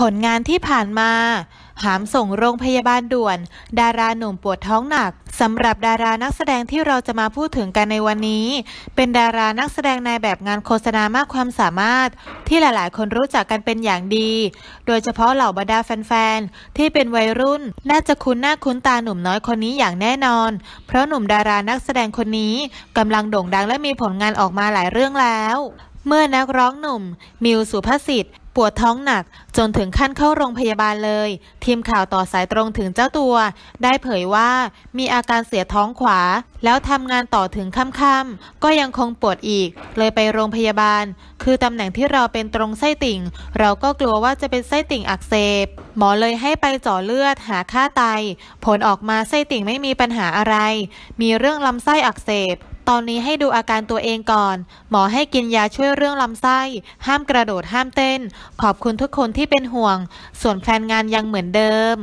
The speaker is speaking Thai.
ผลงานที่ผ่านมาหามส่งโรงพยาบาลด่วน ดาราหนุ่มปวดท้องหนักสำหรับดารานักแสดงที่เราจะมาพูดถึงกันในวันนี้ เป็นดารานักแสดงในแบบงานโฆษณามากความสามารถ ที่หลายๆคนรู้จักกันเป็นอย่างดี โดยเฉพาะเหล่าบรรดาแฟนๆที่เป็นวัยรุ่นน่าจะคุ้นหน้าคุ้นตาหนุ่มน้อยคนนี้อย่างแน่นอน เพราะหนุ่มดารานักแสดงคนนี้กำลังโด่งดังและมีผลงานออกมาหลายเรื่องแล้ว เมื่อนักร้องหนุ่มมิวสุภสิทธิ์ปวดท้องหนักจนถึงขั้นเข้าโรงพยาบาลเลย ทีมข่าวต่อสายตรงถึงเจ้าตัว ได้เผยว่ามีอาการเสียท้องขวา แล้วทำงานต่อถึงค่ำๆก็ยังคงปวดอีกเลยไปโรงพยาบาล คือตำแหน่งที่เราเป็นตรงไส้ติ่ง เราก็กลัวว่าจะเป็นไส้ติ่งอักเสบหมอเลยให้ไปเจาะเลือดหาค่าไต ผลออกมาไส้ติ่งไม่มีปัญหาอะไร มีเรื่องลำไส้อักเสบ ตอนนี้ให้ดูอาการตัวเองก่อน หมอให้กินยาช่วยเรื่องลำไส้ ห้ามกระโดดห้ามเต้น ขอบคุณทุกคนที่เป็นห่วง ส่วนแพลนงานยังเหมือนเดิม